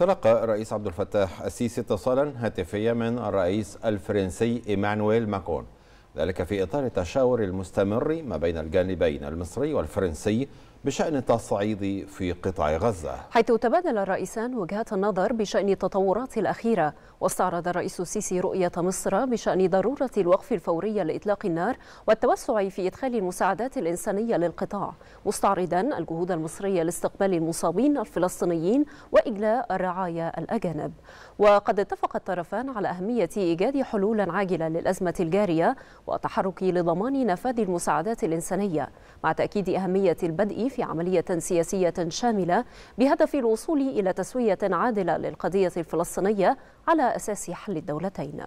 تلقى الرئيس عبد الفتاح السيسي اتصالا هاتفيا من الرئيس الفرنسي ايمانويل ماكرون ذلك في اطار التشاور المستمر ما بين الجانبين المصري والفرنسي بشأن التصعيد في قطاع غزة حيث تبادل الرئيسان وجهات النظر بشأن التطورات الأخيرة واستعرض الرئيس السيسي رؤية مصر بشأن ضرورة الوقف الفوري لإطلاق النار والتوسع في إدخال المساعدات الإنسانية للقطاع مستعرضا الجهود المصرية لاستقبال المصابين الفلسطينيين وإجلاء الرعاية الأجانب وقد اتفق الطرفان على أهمية إيجاد حلولا عاجلة للأزمة الجارية وتحرك لضمان نفاذ المساعدات الإنسانية مع تأكيد أهمية البدء في عملية سياسية شاملة بهدف الوصول إلى تسوية عادلة للقضية الفلسطينية على أساس حل الدولتين